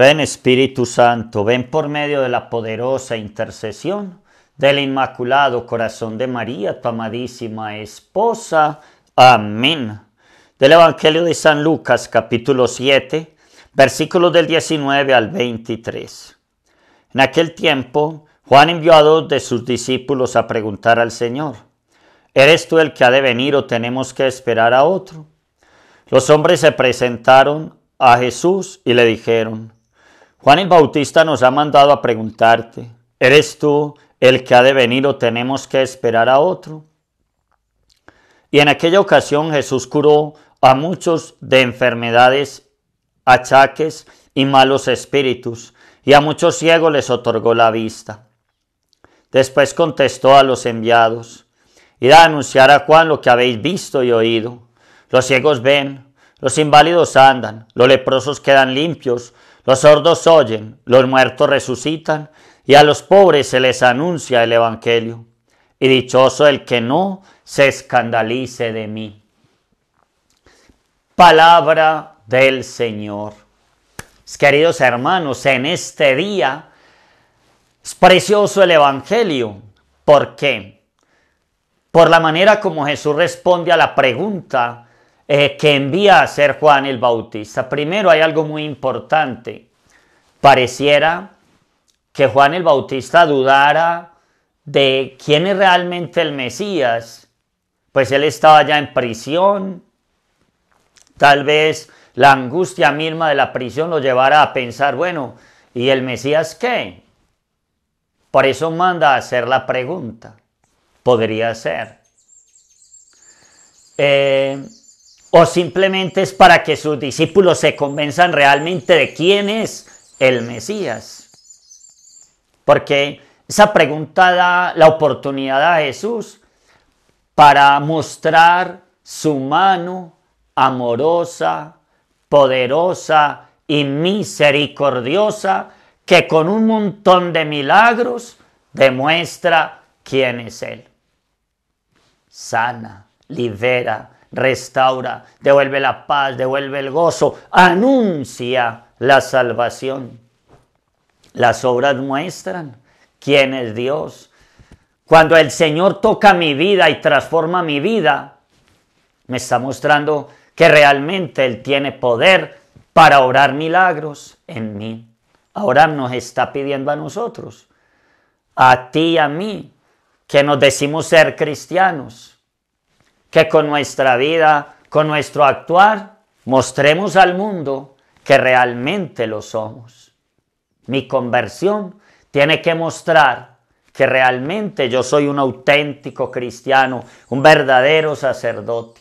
Ven Espíritu Santo, ven por medio de la poderosa intercesión del Inmaculado Corazón de María, tu amadísima esposa. Amén. Del Evangelio de San Lucas capítulo 7, versículos del 19 al 23. En aquel tiempo, Juan envió a dos de sus discípulos a preguntar al Señor, ¿eres tú el que ha de venir o tenemos que esperar a otro? Los hombres se presentaron a Jesús y le dijeron, Juan el Bautista nos ha mandado a preguntarte, ¿eres tú el que ha de venir o tenemos que esperar a otro? Y en aquella ocasión Jesús curó a muchos de enfermedades, achaques y malos espíritus, y a muchos ciegos les otorgó la vista. Después contestó a los enviados, Irá a anunciar a Juan lo que habéis visto y oído. Los ciegos ven, los inválidos andan, los leprosos quedan limpios, los sordos oyen, los muertos resucitan, y a los pobres se les anuncia el Evangelio. Y dichoso el que no se escandalice de mí. Palabra del Señor. Pues, queridos hermanos, en este día es precioso el Evangelio. ¿Por qué? Por la manera como Jesús responde a la pregunta eh, que envía a ser Juan el Bautista. Primero hay algo muy importante. Pareciera que Juan el Bautista dudara de quién es realmente el Mesías, pues él estaba ya en prisión. Tal vez la angustia misma de la prisión lo llevara a pensar, bueno, ¿y el Mesías qué? Por eso manda a hacer la pregunta. Podría ser. Eh, o simplemente es para que sus discípulos se convenzan realmente de quién es el Mesías. Porque esa pregunta da la oportunidad a Jesús para mostrar su mano amorosa, poderosa y misericordiosa que con un montón de milagros demuestra quién es Él. Sana, libera, restaura, devuelve la paz, devuelve el gozo, anuncia la salvación. Las obras muestran quién es Dios. Cuando el Señor toca mi vida y transforma mi vida, me está mostrando que realmente Él tiene poder para obrar milagros en mí. Ahora nos está pidiendo a nosotros, a ti y a mí, que nos decimos ser cristianos, que con nuestra vida, con nuestro actuar, mostremos al mundo que realmente lo somos. Mi conversión tiene que mostrar que realmente yo soy un auténtico cristiano, un verdadero sacerdote.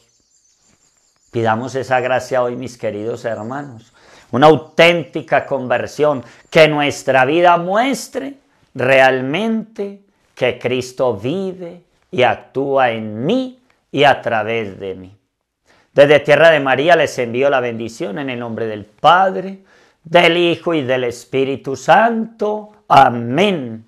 Pidamos esa gracia hoy, mis queridos hermanos. Una auténtica conversión, que nuestra vida muestre realmente que Cristo vive y actúa en mí y a través de mí. Desde Tierra de María les envío la bendición en el nombre del Padre, del Hijo y del Espíritu Santo. Amén.